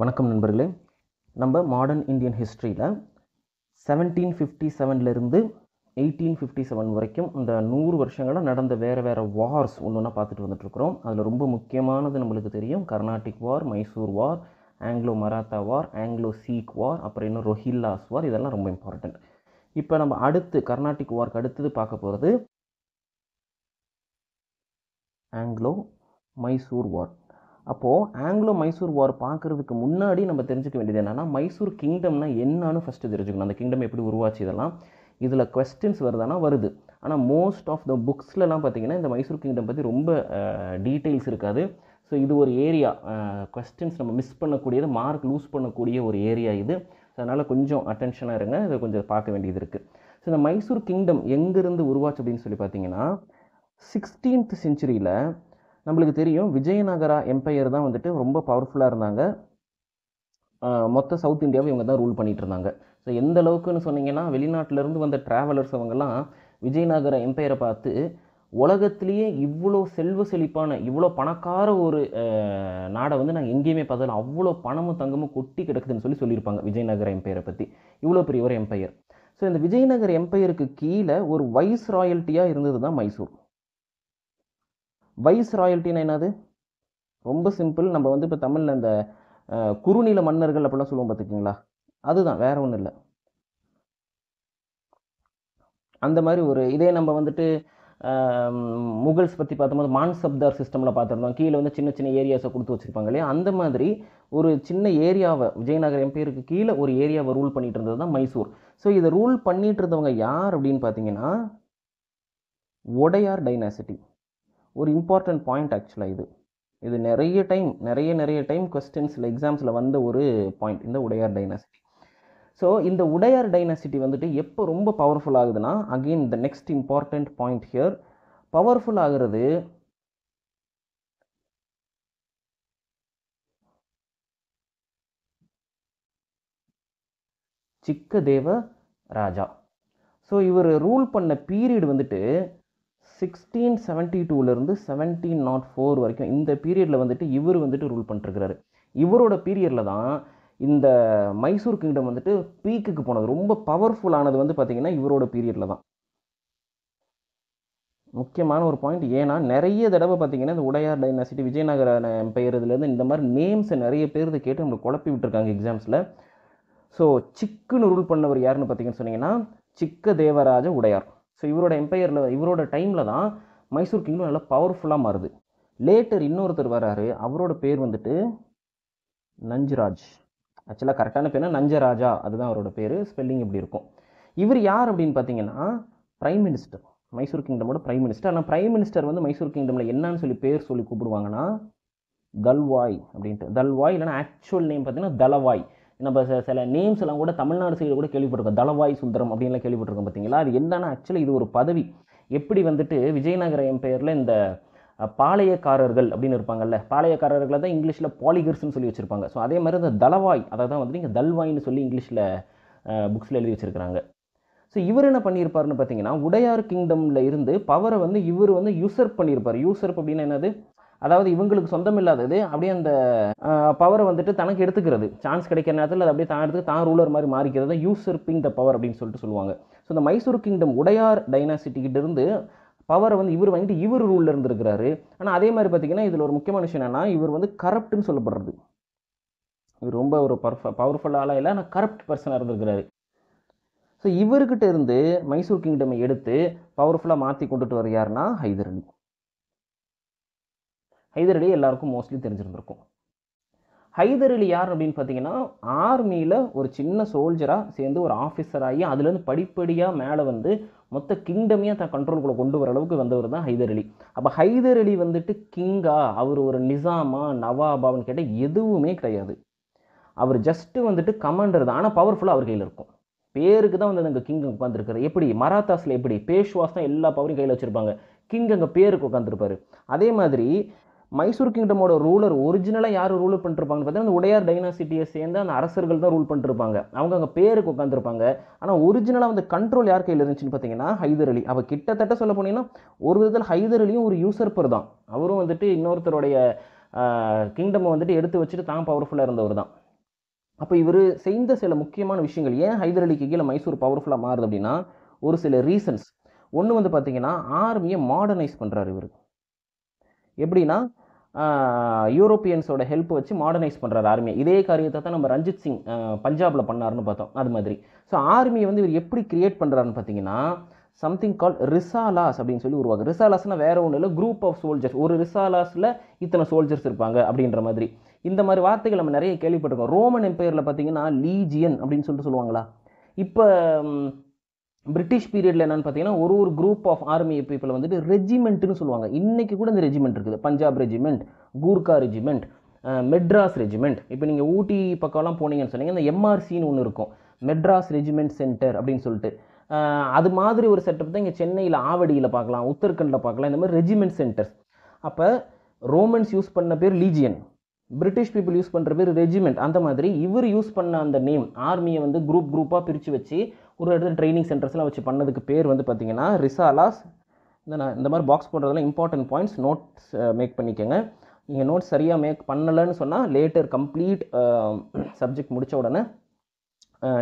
வணக்கம் நண்பர்களே நம்ம மாடர்ன் இந்தியன் ஹிஸ்ட்ரியில் செவன்டீன் ஃபிஃப்டி செவன்லேருந்து எயிட்டீன் ஃபிஃப்டி செவன் வரைக்கும் இந்த நூறு வருஷங்களில் நடந்த வேறு வேறு வார்ஸ் ஒன்று ஒன்றா பார்த்துட்டு வந்துட்டுருக்குறோம் அதில் ரொம்ப முக்கியமானது நம்மளுக்கு தெரியும் Carnatic war Mysore war Anglo Maratha war Anglo Sikh war அப்புறம் இன்னும் ரொஹில்லாஸ் வார் இதெல்லாம் ரொம்ப இம்பார்ட்டண்ட் இப்போ நம்ம அடுத்து கர்நாடிக் வார்க்கு அடுத்தது பார்க்க போகிறது ஆங்கிலோ மைசூர் வார் அப்போது ஆங்கிலோ மைசூர் வார் பார்க்குறதுக்கு முன்னாடி நம்ம தெரிஞ்சுக்க வேண்டியது என்னென்னா மைசூர் கிங்டம்னா என்னன்னு ஃபஸ்ட்டு தெரிஞ்சுக்கணும் அந்த கிங்டம் எப்படி உருவாச்சு இதெல்லாம் இதில் கொஸ்டின்ஸ் வருதானா வருது ஆனால் மோஸ்ட் ஆஃப் த புக்ஸ்லலாம் பார்த்திங்கன்னா இந்த மைசூர் கிங்டம் பற்றி ரொம்ப டீட்டெயில்ஸ் இருக்காது ஸோ இது ஒரு ஏரியா கொஸ்டின்ஸ் நம்ம மிஸ் பண்ணக்கூடியது மார்க் லூஸ் பண்ணக்கூடிய ஒரு ஏரியா இது ஸோ அதனால் கொஞ்சம் அட்டென்ஷனாக இருங்க இதை கொஞ்சம் பார்க்க வேண்டியது இருக்குது ஸோ இந்த மைசூர் கிங்டம் எங்கேருந்து உருவாச்சு அப்படின்னு சொல்லி பார்த்தீங்கன்னா சிக்ஸ்டீன்த் செஞ்சுரியில் நம்மளுக்கு தெரியும் விஜயநகரா எம்பையர் தான் வந்துட்டு ரொம்ப பவர்ஃபுல்லாக இருந்தாங்க மொத்த சவுத் இந்தியாவை இவங்க தான் ரூல் பண்ணிகிட்டு இருந்தாங்க ஸோ எந்த அளவுக்குன்னு சொன்னீங்கன்னா வெளிநாட்டிலேருந்து வந்த ட்ராவலர்ஸ் அவங்கெல்லாம் விஜயநகர எம்பையரை பார்த்து உலகத்திலேயே இவ்வளோ செல்வ செழிப்பான இவ்வளோ பணக்கார ஒரு நாடை வந்து நாங்கள் எங்கேயுமே பார்த்ததில்ல அவ்வளோ பணமும் தங்கமும் கொட்டி கிடக்குதுன்னு சொல்லி சொல்லியிருப்பாங்க விஜயநகர எம்பையரை பற்றி இவ்வளோ பெரிய ஒரு எம்பையர் ஸோ இந்த விஜயநகர் எம்பையருக்கு கீழே ஒரு வைஸ் ராயல்ட்டியாக இருந்தது தான் மைசூர் வைஸ் ராயல்ட்டின்னா என்னது ரொம்ப சிம்பிள் நம்ம வந்து இப்போ தமிழில் இந்த குறுநில மன்னர்கள் அப்படிலாம் சொல்லுவோம் பார்த்துக்கிங்களா அதுதான் வேற ஒன்றும் இல்லை அந்த மாதிரி ஒரு இதே நம்ம வந்துட்டு முகல்ஸ் பற்றி பார்த்தபோது மான்சப்தார் சிஸ்டமில் பார்த்துருந்தோம் கீழே வந்து சின்ன சின்ன ஏரியாஸை கொடுத்து வச்சுருப்பாங்க இல்லையா அந்த மாதிரி ஒரு சின்ன ஏரியாவை விஜயநகர் எம்பையருக்கு கீழே ஒரு ஏரியாவை ரூல் பண்ணிகிட்டு இருந்தது தான் மைசூர் ஸோ இதை ரூல் பண்ணிகிட்டு இருந்தவங்க யார் அப்படின்னு பார்த்தீங்கன்னா ஒடையார் டைனாசிட்டி ஒரு இம்பார்ட்டண்ட் பாயிண்ட் ஆக்சுவலாக இது இது நிறைய டைம் நிறைய நிறைய டைம் கொஸ்டின்ஸில் எக்ஸாம்ஸில் வந்த ஒரு பாயிண்ட் இந்த உடையார் டைனாசிட்டி ஸோ இந்த உடையார் டைனாசிட்டி வந்துட்டு எப்போ ரொம்ப பவர்ஃபுல் ஆகுதுன்னா again the next important point here powerful ஆகிறது சிக்கதேவ ராஜா ஸோ இவர் ரூல் பண்ண பீரியட் வந்துட்டு சிக்ஸ்டீன் செவன்ட்டி டூலேருந்து செவன்டீன் நாட் ஃபோர் வரைக்கும் இந்த பீரியடில் வந்துட்டு இவர் வந்துட்டு ரூல் பண்ணிட்டுருக்கிறாரு இவரோட பீரியடில் தான் இந்த மைசூர் கிங்டம் வந்துட்டு பீக்குக்கு போனது ரொம்ப பவர்ஃபுல்லானது வந்து பார்த்திங்கன்னா இவரோட பீரியடில் தான் முக்கியமான ஒரு பாயிண்ட் ஏன்னா நிறைய தடவை பார்த்தீங்கன்னா இந்த உடையார் டைனாசிட்டி விஜயநகர பெயர்லேருந்து இந்த மாதிரி நேம்ஸை நிறைய பேர் கேட்டு நம்மளை குழப்பி விட்டுருக்காங்க எக்ஸாம்ஸில் ஸோ சிக்குன்னு ரூல் பண்ணவர் யாருன்னு பார்த்தீங்கன்னு சொன்னீங்கன்னா சிக்க தேவராஜ உடையார் ஸோ இவரோட எம்பையரில் இவரோட டைமில் தான் மைசூர் கிங்டம் நல்லா பவர்ஃபுல்லாக மாறுது லேட்டர் இன்னொருத்தர் வராரு அவரோட பேர் வந்துட்டு நஞ்சராஜ் ஆக்சுவலாக கரெக்டான பேர்னா நஞ்சராஜா அதுதான் அவரோட பேர் ஸ்பெல்லிங் இப்படி இருக்கும் இவர் யார் அப்படின்னு பார்த்தீங்கன்னா ப்ரைம் மினிஸ்டர் மைசூர் கிங்டமோட ப்ரைம் மினிஸ்டர் ஆனால் ப்ரைம் மினிஸ்டர் வந்து மைசூர் கிங்டமில் என்னன்னு சொல்லி பேர் சொல்லி கூப்பிடுவாங்கன்னா தல்வாய் அப்படின்ட்டு தல்வாய் இல்லைனா ஆக்சுவல் நேம் பார்த்தீங்கன்னா தலவாய் நம்ம சில நேம்ஸ் எல்லாம் கூட தமிழ்நாடு சைடு கூட கேள்விப்பட்டிருக்கோம் தளவாய் சுந்தரம் அப்படின்லாம் கேள்விப்பட்டிருக்கோம் பார்த்தீங்களா அது என்னன்னா ஆக்சுவலி இது ஒரு பதவி எப்படி வந்துட்டு விஜயநகர என் பேரில் இந்த பாளையக்காரர்கள் அப்படின்னு இருப்பாங்கல்ல பாளையக்காரர்களை தான் இங்கிலீஷில் பாலிகர்ஸ்னு சொல்லி வச்சுருப்பாங்க ஸோ அதே மாதிரி இந்த தளவாய் அதை தான் வந்துட்டு இங்கே தல்வாய்னு சொல்லி இங்கிலீஷில் புக்ஸில் எழுதி வச்சுருக்கிறாங்க ஸோ இவர் என்ன பண்ணியிருப்பாருன்னு பார்த்தீங்கன்னா உடையார் கிங்டமில் இருந்து பவரை வந்து இவர் வந்து யூசர்ப் பண்ணியிருப்பார் யூசர்ப் அப்படின்னா என்னது அதாவது இவங்களுக்கு சொந்தம் இல்லாதது அப்படியே அந்த பவரை வந்துட்டு தனக்கு எடுத்துக்கிறது சான்ஸ் கிடைக்கிற நேரத்தில் அதை அப்படியே தான் எடுத்து தான் ரூலர் மாதிரி மாறிக்கிறது தான் யூசர்பிங் த பவர் அப்படின்னு சொல்லிட்டு சொல்லுவாங்க ஸோ இந்த மைசூர் கிங்டம் உடையார் டைனாசிட்டிக்கிட்டேருந்து பவரை வந்து இவர் வாங்கிட்டு இவர் ரூலில் இருந்துருக்கிறாரு ஆனால் அதே மாதிரி பார்த்தீங்கன்னா இதில் ஒரு முக்கியமான விஷயம் என்னென்னா இவர் வந்து கரப்ட்னு சொல்லப்படுறது இவர் ரொம்ப ஒரு பர்ஃப பவர்ஃபுல்லாக ஆளாக இல்லை ஆனால் கரப்ட் பர்சனாக இருந்திருக்கிறாரு ஸோ இவர்கிட்ட இருந்து மைசூர் கிங்டமை எடுத்து பவர்ஃபுல்லாக மாற்றி கொண்டுட்டு வர யாருன்னா ஹைதர் அலி ஹைதர் அலி எல்லாருக்கும் மோஸ்ட்லி தெரிஞ்சிருந்திருக்கும் ஹைதர் அலி யார் அப்படின்னு பார்த்தீங்கன்னா ஆர்மியில் ஒரு சின்ன சோல்ஜராக சேர்ந்து ஒரு ஆஃபீஸராகி அதுலேருந்து படிப்படியாக மேலே வந்து மொத்த கிங்டமையும் தன் கண்ட்ரோலுக்குள்ளே கொண்டு வர அளவுக்கு வந்தவர் தான் ஹைதர் அலி அப்போ ஹைதர் அலி வந்துட்டு கிங்கா அவர் ஒரு நிசாமா நவாபான்னு கேட்டால் எதுவுமே கிடையாது அவர் ஜஸ்ட்டு வந்துட்டு கமாண்டர் தான் ஆனால் பவர்ஃபுல்லாக அவர் கையில் இருக்கும் பேருக்கு தான் வந்து அங்கே கிங் உட்காந்துருக்காரு எப்படி மராத்தாஸில் எப்படி பேஷ்வாஸ் தான் எல்லா பவரையும் கையில் வச்சுருப்பாங்க கிங் அங்கே பேருக்கு உட்காந்துருப்பாரு அதே மாதிரி மைசூர் கிங்டமோட ரூலர் ஒரிஜினலாக யார் ரூல் பண்ணிருப்பாங்க பார்த்தீங்கன்னா உடையார் டைனாசிட்டியை சேர்ந்த அந்த அரசர்கள் தான் ரூல் பண்ணிருப்பாங்க அவங்க அங்கே பேருக்கு உட்காந்துருப்பாங்க ஆனால் ஒரிஜினலாக வந்து கண்ட்ரோல் யார் கையில் இருந்துச்சுன்னு பார்த்தீங்கன்னா ஹைதர் அலி அவள் கிட்டத்தட்ட சொல்ல போனீங்கன்னா ஒரு விதத்தில் ஹைதர் அலியும் ஒரு யூசர்பர் தான் அவரும் வந்துட்டு இன்னொருத்தருடைய கிங்டமை வந்துட்டு எடுத்து வச்சுட்டு தான் பவர்ஃபுல்லாக இருந்தவர் தான் அப்போ இவர் செய்த சில முக்கியமான விஷயங்கள் ஏன் ஹைதர் அலிக்கு கீழே மைசூர் பவர்ஃபுல்லாக மாறுது அப்படின்னா ஒரு சில ரீசன்ஸ் ஒன்று வந்து பார்த்தீங்கன்னா ஆர்மியை மாடர்னைஸ் பண்ணுறாரு இவர் எப்படின்னா யூரோப்பியன்ஸோட ஹெல்ப் வச்சு மாடர்னைஸ் பண்ணுறாரு ஆர்மியை இதே காரியத்தை தான் நம்ம ரஞ்சித் சிங் பஞ்சாபில் பண்ணார்னு பார்த்தோம் அது மாதிரி ஸோ ஆர்மியை வந்து இவர் எப்படி கிரியேட் பண்ணுறாருன்னு பார்த்தீங்கன்னா சம்திங் கால் ரிசாலாஸ் அப்படின்னு சொல்லி உருவாங்க ரிசாலாஸ்னால் வேறு ஒன்றும் இல்லை குரூப் ஆஃப் சோல்ஜர்ஸ் ஒரு ரிசாலாஸில் இத்தனை சோல்ஜர்ஸ் இருப்பாங்க அப்படின்ற மாதிரி இந்த மாதிரி வார்த்தைகள் நம்ம நிறைய கேள்விப்பட்டிருக்கோம் ரோமன் எம்பையரில் பார்த்தீங்கன்னா லீஜியன் அப்படின்னு சொல்லிட்டு சொல்லுவாங்களா இப்போ பிரிட்டிஷ் பீரியடில் என்னென்னு பார்த்தீங்கன்னா ஒரு ஒரு குரூப் ஆஃப் ஆர்மி பீப்புளை வந்துட்டு ரெஜிமெண்ட்டுன்னு சொல்லுவாங்க இன்றைக்கி கூட இந்த ரெஜிமெண்ட் இருக்குது Punjab regiment Gurkha regiment Madras regiment இப்போ நீங்கள் ஊட்டி பக்கம்லாம் போனீங்கன்னு சொன்னீங்க இந்த எம்ஆர்சின்னு ஒன்று இருக்கும் மெட்ராஸ் ரெஜிமெண்ட் சென்டர் அப்படின்னு சொல்லிட்டு அது மாதிரி ஒரு செட்டப் தான் இங்கே சென்னையில் ஆவடியில் பார்க்கலாம் உத்தரகண்டில் பார்க்கலாம் இந்த மாதிரி ரெஜிமெண்ட் சென்டர்ஸ் அப்போ ரோமன்ஸ் யூஸ் பண்ண பேர் லீஜியன் பிரிட்டிஷ் பீப்புள் யூஸ் பண்ணுற பேர் ரெஜிமெண்ட் அந்த மாதிரி இவர் யூஸ் பண்ண அந்த நேம் ஆர்மியை வந்து குரூப் குரூப்பாக பிரித்து வச்சு ஒரு இடத்துல ட்ரைனிங் சென்டர்ஸ்லாம் வச்சு பண்ணதுக்கு பேர் வந்து பார்த்திங்கன்னா ரிசாலாஸ் இந்த நான் இந்த மாதிரி பாக்ஸ் போடுறதுலாம் இம்பார்ட்டன்ட் பாயிண்ட்ஸ் நோட்ஸ் மேக் பண்ணிக்கோங்க நீங்கள் நோட்ஸ் சரியாக மேக் பண்ணலைன்னு சொன்னால் லேட்டர் கம்ப்ளீட் சப்ஜெக்ட் முடித்த உடனே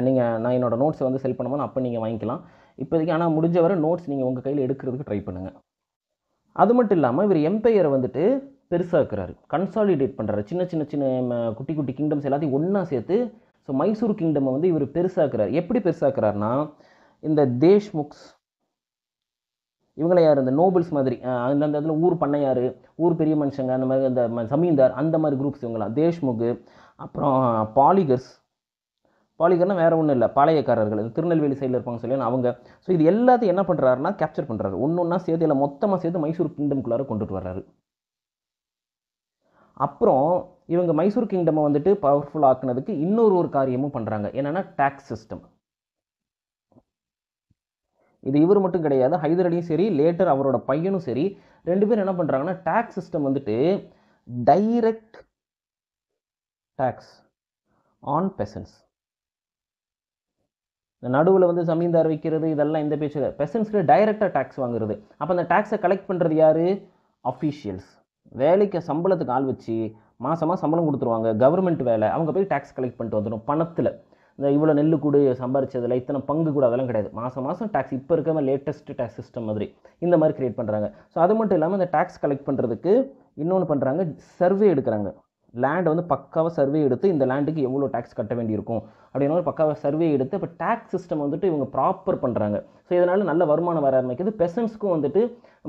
நீங்கள் நான் என்னோடய நோட்ஸை வந்து செல் பண்ணும்போது அப்போ நீங்கள் வாங்கிக்கலாம் இப்போதைக்கு ஆனால் முடிஞ்ச வரை நோட்ஸ் நீங்கள் உங்கள் கையில் எடுக்கிறதுக்கு ட்ரை பண்ணுங்கள் அது மட்டும் இல்லாமல் இவர் எம்பையரை வந்துட்டு பெருசாக இருக்கிறாரு கன்சாலிடேட் பண்ணுறாரு சின்ன சின்ன சின்ன குட்டி குட்டி கிங்டம்ஸ் எல்லாத்தையும் ஒன்றா சேர்த்து ஸோ மைசூர் கிங்டம் வந்து இவர் பெருசாக்குறார் எப்படி பெருசாக்குறாருனா இந்த தேஷ்முக்ஸ் இவங்கள யார் இந்த நோபல்ஸ் மாதிரி அந்தந்த இதில் ஊர் பண்ணையார் ஊர் பெரிய மனுஷங்க அந்த மாதிரி அந்த சமீந்தார் அந்த மாதிரி குரூப்ஸ் இவங்களாம் தேஷ்முக் அப்புறம் பாலிகர்ஸ் பாலிகர்னால் வேறு ஒன்றும் இல்லை பாளையக்காரர்கள் இந்த திருநெல்வேலி சைடில் இருப்பாங்க சொல்லி அவங்க ஸோ இது எல்லாத்தையும் என்ன பண்ணுறாருனா கேப்சர் பண்ணுறாரு ஒன்று ஒன்றா சேர்த்து இல்லை மொத்தமாக சேர்த்து மைசூர் கிங்டம்குள்ளார கொண்டுட்டு வர்றாரு அப்புறம் இவங்க மைசூர் கிங்டமை வந்துட்டு பவர்ஃபுல் ஆக்குனதுக்கு இன்னொரு ஒரு காரியமும் பண்ணுறாங்க என்னென்னா டேக்ஸ் சிஸ்டம் இது இவர் மட்டும் கிடையாது ஹைதர் சரி லேட்டர் அவரோட பையனும் சரி ரெண்டு பேரும் என்ன பண்ணுறாங்கன்னா டேக்ஸ் சிஸ்டம் வந்துட்டு டைரக்ட் டேக்ஸ் ஆன் பெசன்ஸ் நடுவில் வந்து ஜமீன்தார் வைக்கிறது இதெல்லாம் இந்த பேச்சு பெசன்ஸ்க்கு டைரெக்டாக டேக்ஸ் வாங்குறது அப்போ அந்த டேக்ஸை கலெக்ட் பண்ணுறது யார் அஃபீஷியல்ஸ் வேலைக்கு சம்பளத்துக்கு ஆள் வச்சு மாதமாக சம்பளம் கொடுத்துருவாங்க கவர்மெண்ட் வேலை அவங்க போய் டேக்ஸ் கலெக்ட் பண்ணிட்டு வந்துடும் பணத்தில் இந்த இவ்வளோ நெல் கூடு சம்பாரிச்சதில் இத்தனை பங்கு கூட அதெல்லாம் கிடையாது மாதம் மாதம் டேக்ஸ் இப்போ இருக்கிற லேட்டஸ்ட் டேக்ஸ் சிஸ்டம் மாதிரி இந்த மாதிரி க்ரியேட் பண்ணுறாங்க ஸோ அது மட்டும் இல்லாமல் இந்த டேக்ஸ் கலெக்ட் பண்ணுறதுக்கு இன்னொன்று பண்ணுறாங்க சர்வே எடுக்கிறாங்க லேண்டை வந்து பக்காவாக சர்வே எடுத்து இந்த லேண்டுக்கு எவ்வளோ டேக்ஸ் கட்ட வேண்டியிருக்கும் அப்படின்னா ஒரு பக்காவாக சர்வே எடுத்து இப்போ டேக்ஸ் சிஸ்டம் வந்துட்டு இவங்க ப்ராப்பர் பண்ணுறாங்க ஸோ இதனால் நல்ல வருமானம் வர ஆரம்பிக்குது பெசன்ஸ்க்கும் வந்துட்டு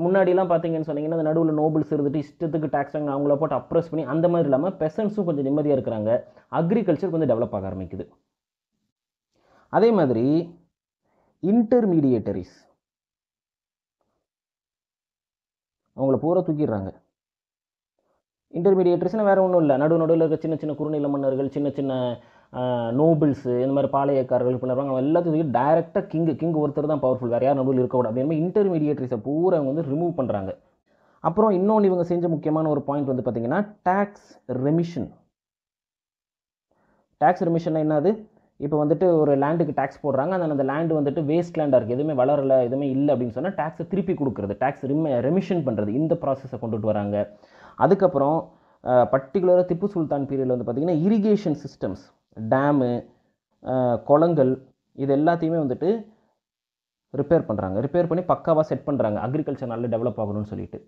முன்னாடிலாம் பார்த்தீங்கன்னு சொன்னீங்கன்னா அந்த நடுவில் நோபல்ஸ் இருந்துட்டு இஷ்டத்துக்கு டேக்ஸ் வாங்க அவங்கள போட்டு அப்ரஸ் பண்ணி அந்த மாதிரி இல்லாமல் பெசன்ஸும் கொஞ்சம் நிம்மதியாக இருக்கிறாங்க அக்ரிகல்ச்சர் கொஞ்சம் டெவலப் ஆக ஆரம்பிக்குது அதே மாதிரி இன்டர்மீடியேட்டரிஸ் அவங்கள பூரா தூக்கிடுறாங்க இன்டர்மீடியேட்ரிஸ்னால் வேறு ஒன்றும் இல்லை நடு நடுவில் இருக்க சின்ன சின்ன குறுநில மன்னர்கள் சின்ன சின்ன நோபிள்ஸு இந்த மாதிரி பாளையக்காரர்கள் பண்ணுறாங்க அவங்க எல்லாத்தையும் டைரெக்டாக கிங்கு கிங் ஒருத்தர் தான் பவர்ஃபுல் வேறு யார் நடுவில் இருக்கக்கூடாது அப்படின்னு இன்டர்மீடியேட்ரிஸை பூரா அவங்க வந்து ரிமூவ் பண்ணுறாங்க அப்புறம் இன்னொன்று இவங்க செஞ்ச முக்கியமான ஒரு பாயிண்ட் வந்து பார்த்திங்கன்னா டேக்ஸ் ரெமிஷன் டேக்ஸ் ரெமிஷன் என்னது இப்போ வந்துட்டு ஒரு லேண்டுக்கு டேக்ஸ் போடுறாங்க அந்த அந்த லேண்டு வந்துட்டு வேஸ்ட் லேண்டாக இருக்குது எதுவுமே வளரலை எதுவுமே இல்லை அப்படின்னு சொன்னால் டேக்ஸை திருப்பி கொடுக்குறது டேக்ஸ் ரிம ரெமிஷன் பண்ணுறது இந்த ப்ராசஸை கொண்டுட்டு வராங்க அதுக்கப்புறம் பர்டிகுலராக திப்பு சுல்தான் பீரியடில் வந்து பார்த்திங்கன்னா இரிகேஷன் சிஸ்டம்ஸ் டேமு குளங்கள் இது எல்லாத்தையுமே வந்துட்டு ரிப்பேர் பண்ணுறாங்க ரிப்பேர் பண்ணி பக்காவாக செட் பண்ணுறாங்க அக்ரிகல்ச்சர் நல்லா டெவலப் ஆகணும்னு சொல்லிட்டு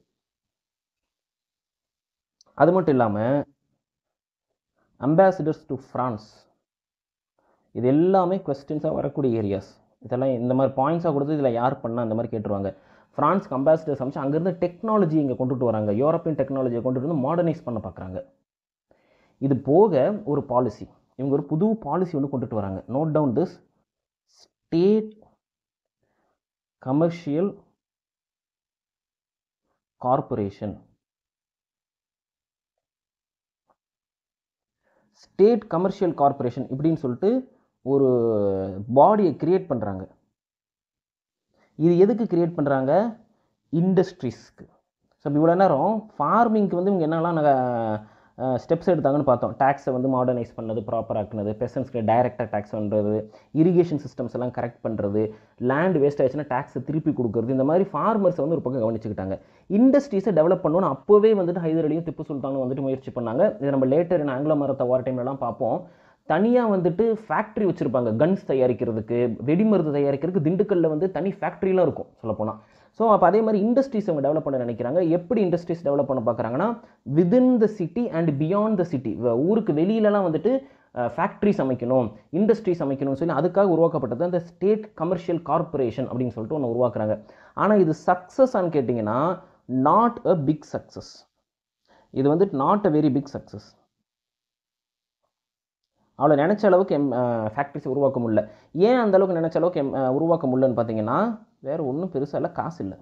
அது மட்டும் இல்லாமல் அம்பாசிடர்ஸ் டு ஃப்ரான்ஸ் இது எல்லாமே கொஸ்டின்ஸாக வரக்கூடிய ஏரியாஸ் இதெல்லாம் இந்த மாதிரி பாயிண்ட்ஸாக கொடுத்து இதில் யார் பண்ணால் அந்த மாதிரி கேட்டுருவாங்க ஃப்ரான்ஸ்க்கு அம்பாசிடர்ஸ் அமைச்சு அங்கேருந்து டெக்னாலஜி இங்கே கொண்டுட்டு வராங்க யூரோப்பியன் டெக்னாலஜியை கொண்டுட்டு வந்து மாடர்னைஸ் பண்ண பார்க்குறாங்க இது போக ஒரு பாலிசி இவங்க ஒரு புது பாலிசி வந்து கொண்டுட்டு வராங்க note down this state commercial corporation state commercial corporation இப்படின்னு சொல்லிட்டு ஒரு பாடியை கிரியேட் பண்ணுறாங்க இது எதுக்கு க்ரியேட் பண்ணுறாங்க இண்டஸ்ட்ரீஸ்க்கு ஸோ இவ்வளோ நேரம் ஃபார்மிங்க்கு வந்து இவங்க என்னெல்லாம் நாங்கள் ஸ்டெப்ஸ் எடுத்தாங்கன்னு பார்த்தோம் டேக்ஸை வந்து மாடர்னைஸ் பண்ணது ப்ராப்பராக்குனது பெர்சன்ஸ்க்கு டைரெக்டாக டேக்ஸ் பண்ணுறது இரிகேஷன் சிஸ்டம்ஸ் எல்லாம் கரெக்ட் பண்ணுறது லேண்ட் வேஸ்ட் ஆயிடுச்சுன்னா டேக்ஸை திருப்பி கொடுக்குறது இந்த மாதிரி ஃபார்மர்ஸை வந்து ஒரு பக்கம் கவனிச்சுக்கிட்டாங்க இண்டஸ்ட்ரீஸை டெவலப் பண்ணணும்னு அப்போவே வந்துட்டு ஹைதர் அலியும் திப்பு சுல்தானும் வந்துட்டு முயற்சி பண்ணாங்க இது நம்ம லேட்டர் ஆங்கில மரத்தை வார டைம்லலாம் பார்ப்போம் தனியாக வந்துட்டு ஃபேக்ட்ரி வச்சுருப்பாங்க கன்ஸ் தயாரிக்கிறதுக்கு வெடிமருந்து தயாரிக்கிறதுக்கு திண்டுக்கல்லில் வந்து தனி ஃபேக்ட்ரிலாம் இருக்கும் சொல்லப்போனால் ஸோ அப்போ அதே மாதிரி இண்டஸ்ட்ரீஸ் அவங்க டெவலப் பண்ண நினைக்கிறாங்க எப்படி இண்டஸ்ட்ரீஸ் டெவலப் பண்ண பார்க்குறாங்கன்னா within the city and beyond the city ஊருக்கு வெளியிலலாம் வந்துட்டு ஃபேக்ட்ரிஸ் அமைக்கணும் இண்டஸ்ட்ரீஸ் அமைக்கணும்னு சொல்லி அதுக்காக உருவாக்கப்பட்டது அந்த ஸ்டேட் கமர்ஷியல் கார்பரேஷன் அப்படின்னு சொல்லிட்டு ஒன்று உருவாக்குறாங்க ஆனால் இது சக்ஸஸ்ன்னு கேட்டிங்கன்னா நாட் அ பிக் சக்ஸஸ் இது வந்துட்டு not a very big success அவ்வளோ நினச்ச அளவுக்கு எம் ஃபேக்ட்ரிஸ் உருவாக்க முடியல ஏன் அந்த அளவுக்கு நினச்ச அளவுக்கு எம் உருவாக்க முடியலன்னு பார்த்தீங்கன்னா வேறு ஒன்றும் பெருசாக இல்லை காசு இல்லை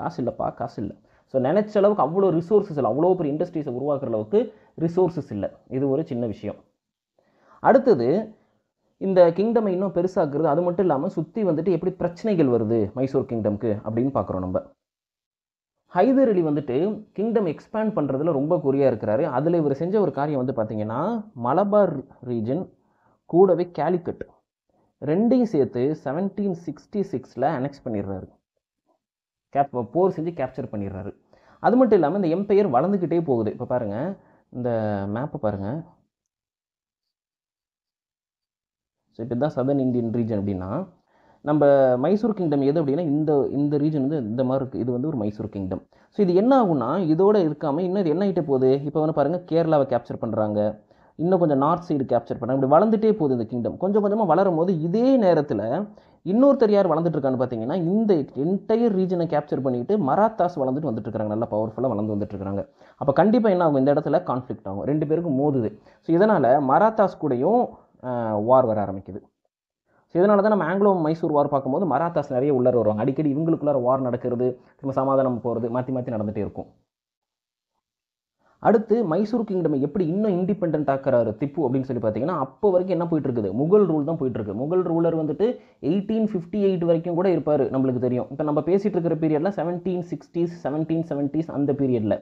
காசு இல்லைப்பா காசு இல்லை ஸோ நினச்ச அளவுக்கு அவ்வளோ ரிசோர்ஸஸ் இல்லை அவ்வளோ பெரிய இண்டஸ்ட்ரீஸை உருவாக்குற அளவுக்கு ரிசோர்ஸஸ் இல்லை இது ஒரு சின்ன விஷயம் அடுத்தது இந்த கிங்டம் இன்னும் பெருசாகிறது அது மட்டும் இல்லாமல் சுற்றி வந்துட்டு எப்படி பிரச்சனைகள் வருது மைசூர் கிங்டம்க்கு அப்படின்னு பார்க்குறோம் நம்ம ஹைதர் அலி வந்துட்டு கிங்டம் எக்ஸ்பேண்ட் பண்ணுறதுல ரொம்ப குறியாக இருக்கிறாரு அதில் இவர் செஞ்ச ஒரு காரியம் வந்து பார்த்திங்கன்னா மலபார் ரீஜன் கூடவே கேலிக்கட் ரெண்டையும் சேர்த்து செவன்டீன் சிக்ஸ்டி சிக்ஸில் அனெக்ஸ் பண்ணிடுறாரு கேப் போர் செஞ்சு கேப்சர் பண்ணிடுறாரு அது மட்டும் இல்லாமல் இந்த எம்பையர் வளர்ந்துக்கிட்டே போகுது இப்போ பாருங்கள் இந்த மேப்பை பாருங்கள் ஸோ இப்போ தான் சதர்ன் இந்தியன் ரீஜன் அப்படின்னா நம்ம மைசூர் கிங்டம் எது அப்படின்னா இந்த இந்த ரீஜன் வந்து இந்த மாதிரி இருக்குது இது வந்து ஒரு மைசூர் கிங்டம் ஸோ இது என்ன ஆகும்னா இதோட இருக்காமல் இன்னும் இது என்ன ஆகிட்டே போகுது இப்போ வந்து பாருங்கள் கேரளாவை கேப்சர் பண்ணுறாங்க இன்னும் கொஞ்சம் நார்த் சைடு கேப்சர் பண்ணுறாங்க இப்படி வளர்ந்துட்டே போகுது இந்த கிங்டம் கொஞ்சம் கொஞ்சமாக வளரும் போது இதே நேரத்தில் இன்னொருத்தர் யார் வளர்ந்துட்டுருக்கான்னு பார்த்தீங்கன்னா இந்த என்டையர் ரீஜனை கேப்சர் பண்ணிவிட்டு மராத்தாஸ் வளர்ந்துட்டு வந்துட்டுருக்காங்க நல்லா பவர்ஃபுல்லாக வளர்ந்து வந்துட்டுருக்காங்க அப்போ கண்டிப்பாக என்ன ஆகும் இந்த இடத்துல கான்ஃப்ளிக்ட் ஆகும் ரெண்டு பேருக்கும் மோதுது ஸோ இதனால் மராத்தாஸ் கூடயும் வார் வர ஆரம்பிக்குது ஸோ இதனால தான் நம்ம ஆங்கிலோ மைசூர் வார் பார்க்கும்போது மராத்தாஸ் நிறைய உள்ளே வருவாங்க அடிக்கடி இவங்களுக்குள்ளார வார் நடக்கிறது திரும்ப சமாதானம் போகிறது மாற்றி மாற்றி நடந்துகிட்டே இருக்கும் அடுத்து மைசூர் கிங்டம் எப்படி இன்னும் இண்டிபெண்ட் ஆக்கிறார் திப்பு அப்படின்னு சொல்லி பார்த்தீங்கன்னா அப்போ வரைக்கும் என்ன போயிட்டு இருக்குது முகல் ரூல் தான் போயிட்டு இருக்கு முகல் ரூலர் வந்துட்டு எயிட்டீன் ஃபிஃப்டி எயிட் வரைக்கும் கூட இருப்பார் நம்மளுக்கு தெரியும் இப்போ நம்ம பேசிட்டு இருக்கிற பீரியடில் செவன்டீன் சிக்ஸ்டீஸ் செவன்டீன் செவன்டீஸ் அந்த பீரியடில்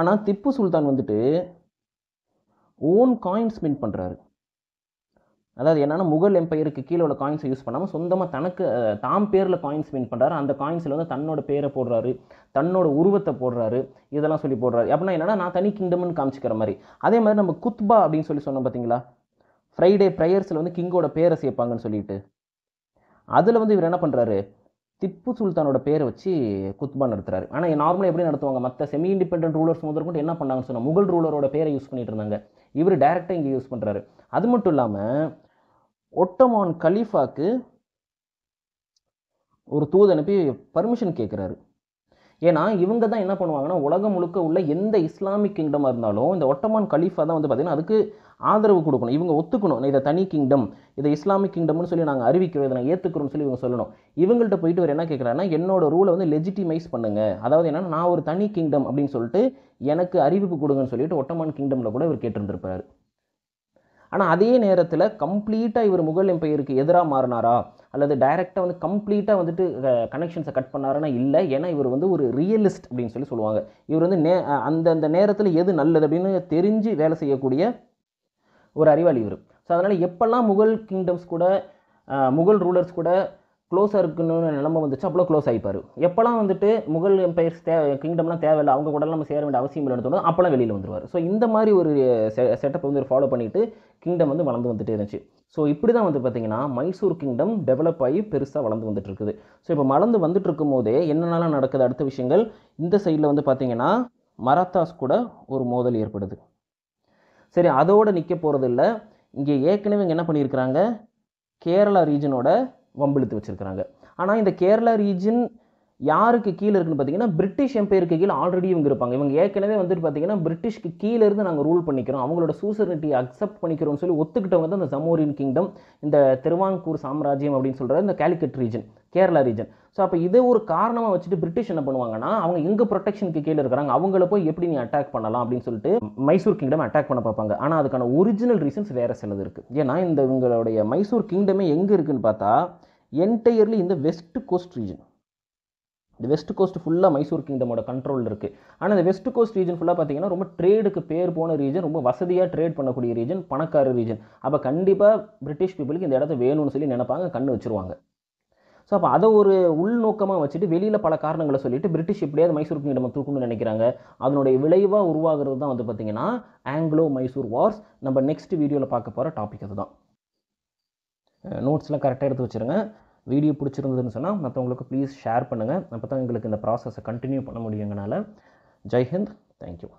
ஆனால் திப்பு சுல்தான் வந்துட்டு ஓன் காயின்ஸ் மின்ட் பண்ணுறாரு அதாவது என்னென்னா முகல் எம்பையருக்கு கீழே உள்ள காயின்ஸை யூஸ் பண்ணாமல் சொந்தமாக தனக்கு தாம் பேரில் காயின்ஸ் வின் பண்ணுறாரு அந்த காயின்ஸில் வந்து தன்னோட பேரை போடுறாரு தன்னோட உருவத்தை போடுறாரு இதெல்லாம் சொல்லி போடுறாரு அப்படின்னா என்னென்னா நான் தனி கிங்டம்னு காமிச்சிக்கிற மாதிரி அதே மாதிரி நம்ம குத்பா அப்படின்னு சொல்லி சொன்னோம் பார்த்தீங்களா ஃப்ரைடே ப்ரேயர்ஸில் வந்து கிங்கோட பேரை சேர்ப்பாங்கன்னு சொல்லிட்டு அதில் வந்து இவர் என்ன பண்ணுறாரு திப்பு சுல்தானோட பேரை வச்சு குத்பா நடத்துறாரு ஆனால் நார்மலாக எப்படி நடத்துவாங்க மற்ற செமி இண்டிபெண்ட் ரூலர்ஸ் முதற்கொண்டு என்ன பண்ணாங்கன்னு சொன்னால் முகல் ரூலரோட பேரை யூஸ் பண்ணிட்டு இருந்தாங்க இவர் டேரெக்டாக இங்கே யூஸ் பண்ணுறாரு அது மட்டும் இல்லாமல் ஒட்டமான் கலீஃபாக்கு ஒரு தூது அனுப்பி பர்மிஷன் கேட்குறாரு ஏன்னா இவங்க தான் என்ன பண்ணுவாங்கன்னா உலகம் முழுக்க உள்ள எந்த இஸ்லாமிக் கிங்டமாக இருந்தாலும் இந்த ஒட்டமான் கலீஃபா தான் வந்து பார்த்திங்கன்னா அதுக்கு ஆதரவு கொடுக்கணும் இவங்க ஒத்துக்கணும் இதை தனி கிங்டம் இதை இஸ்லாமிக் கிங்டம்னு சொல்லி நாங்கள் அறிவிக்கிறோம் இதை நான் ஏற்றுக்கிறோம்னு சொல்லி இவங்க சொல்லணும் இவங்கள்ட்ட போயிட்டு ஒரு என்ன கேட்குறாங்கன்னா என்னோட ரூலை வந்து லெஜிட்டிமைஸ் பண்ணுங்க அதாவது என்னென்னா நான் ஒரு தனி கிங்டம் அப்படின்னு சொல்லிட்டு எனக்கு அறிவிப்பு கொடுங்கன்னு சொல்லிட்டு ஒட்டமான் கிங்டமில் கூட இவர் கேட்டிருந்திருப்பார் ஆனால் அதே நேரத்தில் கம்ப்ளீட்டாக இவர் முகல் எம்பையருக்கு எதிராக மாறினாரா அல்லது டைரெக்டாக வந்து கம்ப்ளீட்டாக வந்துட்டு கனெக்ஷன்ஸை கட் பண்ணாருன்னா இல்லை ஏன்னா இவர் வந்து ஒரு ரியலிஸ்ட் அப்படின்னு சொல்லி சொல்லுவாங்க இவர் வந்து நே அந்தந்த நேரத்தில் எது நல்லது அப்படின்னு தெரிஞ்சு வேலை செய்யக்கூடிய ஒரு அறிவாளி இவர் ஸோ அதனால் எப்போல்லாம் முகல் கிங்டம்ஸ் கூட முகல் ரூலர்ஸ் கூட க்ளோஸாக இருக்கணும்னு நிலமை வந்துச்சு அவ்வளோ க்ளோஸ் ஆகிப்பார் எப்போலாம் வந்துட்டு முகல் எம்பையர்ஸ் தேவை கிங்டம்லாம் தேவையில்லை அவங்க கூட நம்ம சேர வேண்டிய அவசியம் இல்லைன்னு தோணும் அப்போலாம் வெளியில் வந்துருவார் ஸோ இந்த மாதிரி ஒரு செட்டப் வந்து ஃபாலோ பண்ணிவிட்டு கிங்டம் வந்து வளர்ந்து வந்துட்டே இருந்துச்சு ஸோ இப்படி தான் வந்து பார்த்திங்கன்னா மைசூர் கிங்டம் டெவலப் ஆகி பெருசாக வளர்ந்து வந்துட்டு இருக்குது ஸோ இப்போ வளர்ந்து வந்துட்டு இருக்கும் போதே என்னென்னலாம் நடக்குது அடுத்த விஷயங்கள் இந்த சைடில் வந்து பார்த்திங்கன்னா மராத்தாஸ் கூட ஒரு மோதல் ஏற்படுது சரி அதோடு நிற்க போகிறதில்ல இங்கே ஏற்கனவே இங்கே என்ன பண்ணியிருக்கிறாங்க கேரளா ரீஜனோட வம்பிழுத்து வச்சுருக்கிறாங்க ஆனால் இந்த கேரளா ரீஜன் யாருக்கு கீழே இருக்குன்னு பார்த்தீங்கன்னா பிரிட்டிஷ் எம்பையருக்கு கீழே ஆல்ரெடி இவங்க இருப்பாங்க இவங்க ஏற்கனவே வந்துட்டு பார்த்தீங்கன்னா பிரிட்டிஷ்க்கு கீழே இருந்து நாங்கள் ரூல் பண்ணிக்கிறோம் அவங்களோட சூசரனிட்டி அக்செப்ட் பண்ணிக்கிறோம்னு சொல்லி ஒத்துக்கிட்டவங்க தான் இந்த சமோரியன் கிங்டம் இந்த திருவாங்கூர் சாம்ராஜ்யம் அப்படின்னு சொல்கிற இந்த Calicut region Kerala region so அப்போ இதே ஒரு காரணமாக வச்சுட்டு பிரிட்டிஷ் என்ன பண்ணுவாங்கன்னா அவங்க எங்கே ப்ரொடெக்ஷனுக்கு கீழே இருக்கிறாங்க அவங்கள போய் எப்படி நீ அட்டாக் பண்ணலாம் அப்படின்னு சொல்லிட்டு மைசூர் கிங்டம் அட்டாக் பண்ண பார்ப்பாங்க ஆனால் அதுக்கான ஒரிஜினல் ரீசன்ஸ் வேறு சிலது இருக்குது ஏன்னா இந்த இவங்களுடைய மைசூர் கிங்டமே எங்கே இருக்குதுன்னு பார்த்தா என்டையர்லி இந்த வெஸ்ட் கோஸ்ட் ரீஜன் இந்த வெஸ்ட் கோஸ்ட் ஃபுல்லாக மைசூர் கிங்டமோட கண்ட்ரோல் இருக்குது ஆனால் இந்த வெஸ்ட் கோஸ்ட் ரீஜன் ஃபுல்லாக பார்த்தீங்கன்னா ரொம்ப ட்ரேடுக்கு பேர் போன ரீஜன் ரொம்ப வசதியாக ட்ரேட் பண்ணக்கூடிய ரீஜன் பணக்கார ரீஜன் அப்போ கண்டிப்பாக பிரிட்டிஷ் பீப்புளுக்கு இந்த இடத்த வேணும்னு சொல்லி நினைப்பாங்க கண்ணு வச்சுருவாங்க ஸோ அப்போ அதை ஒரு உள்நோக்கமாக வச்சுட்டு வெளியில் பல காரணங்களை சொல்லிட்டு பிரிட்டிஷ் எப்படியாவது மைசூர் கிங்டம் தூக்கணும்னு நினைக்கிறாங்க அதனுடைய விளைவாக உருவாகிறது தான் வந்து பார்த்திங்கன்னா ஆங்கிலோ மைசூர் வார்ஸ் நம்ம நெக்ஸ்ட் வீடியோவில் பார்க்க போகிற டாபிக் அதுதான் நோட்ஸ்லாம் கரெக்டாக எடுத்து வச்சுருங்க வீடியோ பிடிச்சிருந்ததுன்னு சொன்னால் மற்றவங்களுக்கு ப்ளீஸ் ஷேர் பண்ணுங்கள் அப்போ தான் எங்களுக்கு இந்த ப்ராசஸை கண்டினியூ பண்ண முடியுங்கனால ஜெய்ஹிந்த் தேங்க்யூ